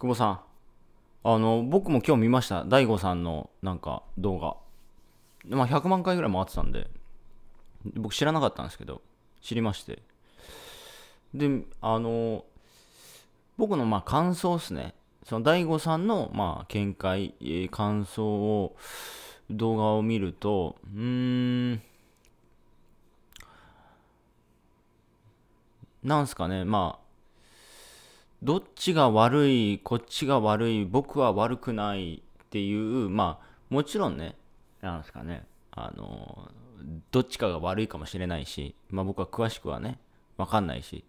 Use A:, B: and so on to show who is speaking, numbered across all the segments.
A: 久保さん。あの、僕も今日見ました。大悟さんのなんか動画。まあ、100万回ぐらい回ってたんで、僕知らなかったんですけど、知りまして。で、あの、僕のまあ感想ですね。その大悟さんのまあ見解、え感想を、動画を見ると、うーん、なんすかね、まあ、どっちが悪いこっちが悪い僕は悪くないっていうまあもちろんねなんですかねあのどっちかが悪いかもしれないし、まあ、僕は詳しくはね分かんないし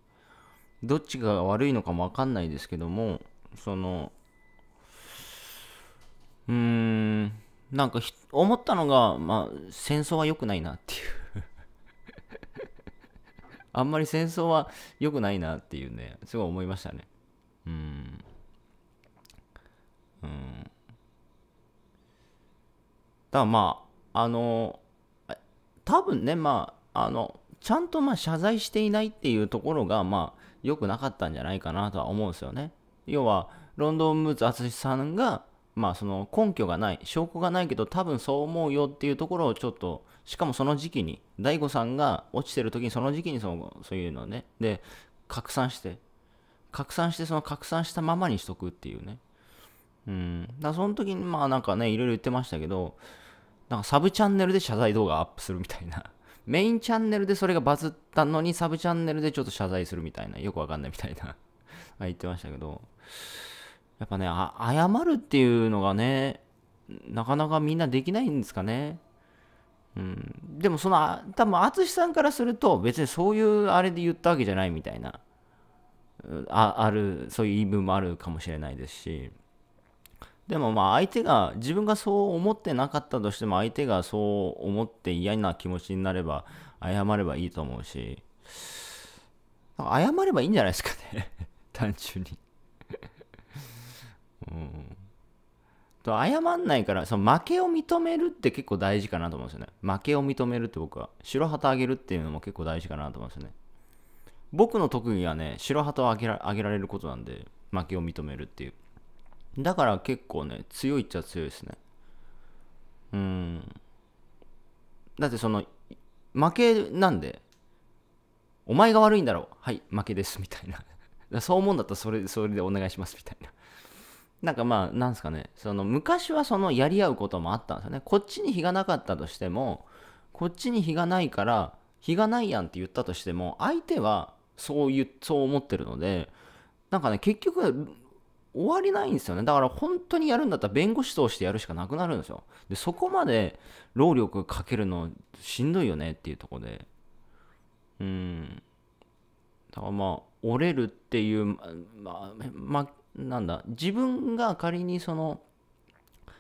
A: どっちが悪いのかも分かんないですけどもそのうーんなんか思ったのが、まあ、戦争は良くないなっていう あんまり戦争は良くないなっていうねすごい思いましたねだまあ、あの、多分ね、まあ、あの、ちゃんとまあ謝罪していないっていうところが、まあ、良くなかったんじゃないかなとは思うんですよね。要は、ロンドンブーツ淳さんが、まあ、その根拠がない、証拠がないけど、多分そう思うよっていうところをちょっと、しかもその時期に、大悟さんが落ちてる時に、その時期にそのそういうのね、で、拡散して、拡散して、その拡散したままにしとくっていうね。うん。だその時に、まあなんかね、いろいろ言ってましたけど、なんかサブチャンネルで謝罪動画アップするみたいな。メインチャンネルでそれがバズったのに、サブチャンネルでちょっと謝罪するみたいな。よくわかんないみたいな 言ってましたけど。やっぱね、謝るっていうのがね、なかなかみんなできないんですかね。うん、でもその多分淳さんからすると別にそういうあれで言ったわけじゃないみたいなあるそういう言い分もあるかもしれないですしでもまあ相手が自分がそう思ってなかったとしても相手がそう思って嫌な気持ちになれば謝ればいいと思うし謝ればいいんじゃないですかね 単純に うんと謝んないからその負けを認めるって結構大事かなと思うんですよね負けを認めるって僕は白旗あげるっていうのも結構大事かなと思うんですよね僕の特技はね白旗をあげられることなんで負けを認めるっていうだから結構ね、強いっちゃ強いですね。うん。だってその、負けなんで、お前が悪いんだろう。はい、負けです、みたいな。そう思うんだったらそれ、それでお願いします、みたいな。なんかまあ、なんすかね、その昔はそのやり合うこともあったんですよね。こっちに非がなかったとしても、こっちに非がないから、日がないやんって言ったとしても、相手はそういう、そう思ってるので、なんかね、結局、終わりないんですよね。だから本当にやるんだったら弁護士としてやるしかなくなるんですよ。で、そこまで労力かけるのしんどいよねっていうとこで。うん。だからまあ、折れるっていう、まあ、まあ、なんだ、自分が仮にその、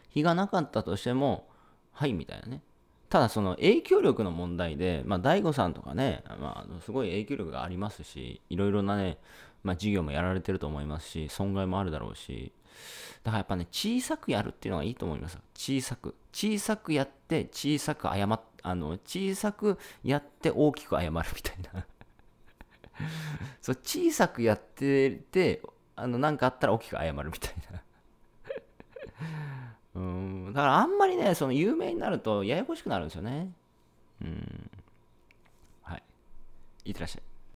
A: 日がなかったとしても、はいみたいなね。ただその影響力の問題で、まあ、DAIGO さんとかね、まあ、すごい影響力がありますし、いろいろなね、まあ、事業もやられてると思いますし、損害もあるだろうし、だからやっぱね、小さくやるっていうのがいいと思います。小さく。小さくやって、小さく謝っ、あの、小さくやって大きく謝るみたいな そう、小さくやってて、あの、なんかあったら大きく謝るみたいな。だからあんまりね、その有名になるとややこしくなるんですよね。うん。はい。いってらっしゃい。